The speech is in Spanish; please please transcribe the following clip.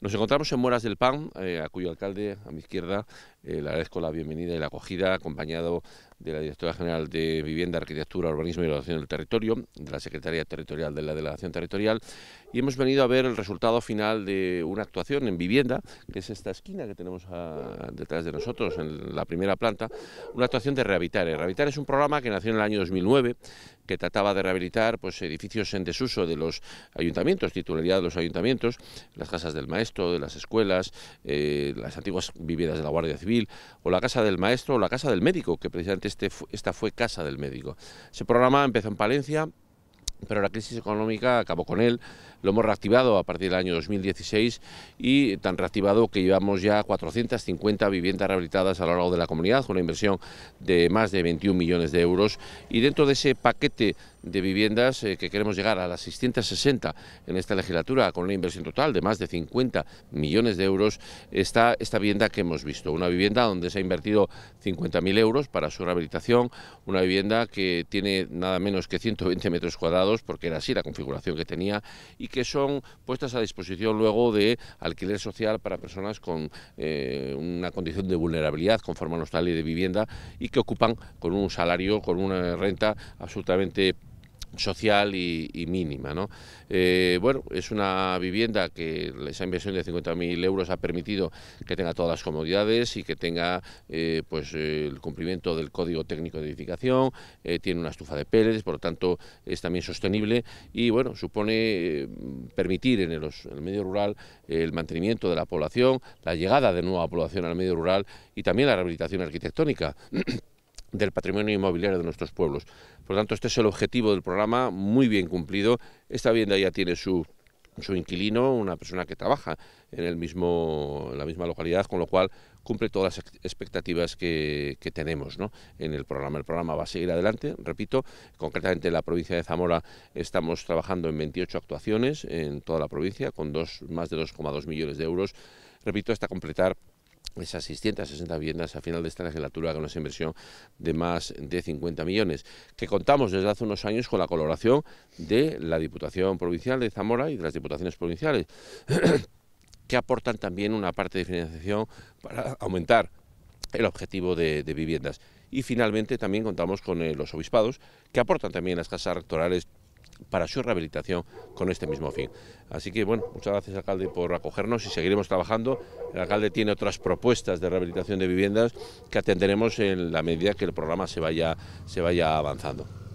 Nos encontramos en Moras del Pan, eh, a cuyo alcalde, a mi izquierda, eh, le agradezco la bienvenida y la acogida, acompañado de la Directora General de Vivienda, Arquitectura, Urbanismo y Relación del Territorio, de la Secretaría Territorial de la Delegación Territorial, y hemos venido a ver el resultado final de una actuación en vivienda, que es esta esquina que tenemos ah, detrás de nosotros, en la primera planta, una actuación de Rehabilitar. Eh, rehabilitar es un programa que nació en el año 2009, que trataba de rehabilitar pues, edificios en desuso de los ayuntamientos, titularidad de los ayuntamientos, las casas del maestro, de las escuelas, eh, las antiguas viviendas de la Guardia Civil, o la Casa del Maestro, o la Casa del Médico, que precisamente este esta fue Casa del Médico. ...se programa empezó en Palencia, pero la crisis económica acabó con él. Lo hemos reactivado a partir del año 2016 y tan reactivado que llevamos ya 450 viviendas rehabilitadas a lo largo de la comunidad, con una inversión de más de 21 millones de euros. Y dentro de ese paquete de viviendas eh, que queremos llegar a las 660 en esta legislatura, con una inversión total de más de 50 millones de euros, está esta vivienda que hemos visto. Una vivienda donde se ha invertido 50.000 euros para su rehabilitación, una vivienda que tiene nada menos que 120 metros cuadrados porque era así la configuración que tenía, y que son puestas a disposición luego de alquiler social para personas con eh, una condición de vulnerabilidad conforme a nuestra ley de vivienda y que ocupan con un salario, con una renta absolutamente social y, mínima. ¿no? Eh, bueno, es una vivienda que esa inversión de 50.000 euros ha permitido que tenga todas las comodidades y que tenga eh, pues, el cumplimiento del Código Técnico de Edificación, eh, tiene una estufa de pellets, por lo tanto es también sostenible y bueno, supone permitir en el medio rural el mantenimiento de la población, la llegada de nueva población al medio rural y también la rehabilitación arquitectónica. del patrimonio inmobiliario de nuestros pueblos. Por lo tanto, este es el objetivo del programa, muy bien cumplido. Esta vivienda ya tiene su, inquilino, una persona que trabaja en, el mismo, la misma localidad, con lo cual cumple todas las expectativas que, tenemos ¿no? en el programa. El programa va a seguir adelante, repito, concretamente en la provincia de Zamora estamos trabajando en 28 actuaciones en toda la provincia, con más de 2,2 millones de euros, repito, hasta completar esas 660 viviendas a final de esta legislatura con una inversión de más de 50 millones, que contamos desde hace unos años con la colaboración de la Diputación Provincial de Zamora y de las Diputaciones Provinciales, que aportan también una parte de financiación para aumentar el objetivo de, viviendas. Y finalmente también contamos con eh, los obispados, que aportan también las casas rectorales para su rehabilitación con este mismo fin. Así que, bueno, muchas gracias, alcalde, por acogernos y seguiremos trabajando. El alcalde tiene otras propuestas de rehabilitación de viviendas que atenderemos en la medida que el programa se vaya, se vaya avanzando.